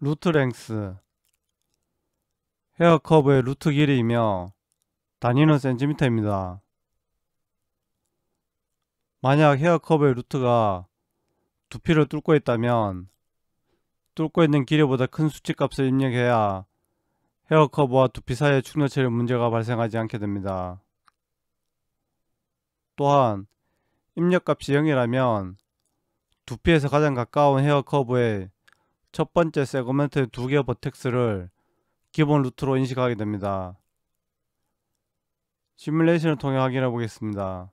루트 랭스 헤어 커브의 루트 길이이며 단위는 센티미터입니다. 만약 헤어 커브의 루트가 두피를 뚫고 있다면 뚫고 있는 길이보다 큰 수치값을 입력해야 헤어 커브와 두피 사이의 축너체의 문제가 발생하지 않게 됩니다. 또한 입력값이 0이라면 두피에서 가장 가까운 헤어 커브의 첫 번째 세그먼트의 두 개의 버텍스를 기본 루트로 인식하게 됩니다. 시뮬레이션을 통해 확인해 보겠습니다.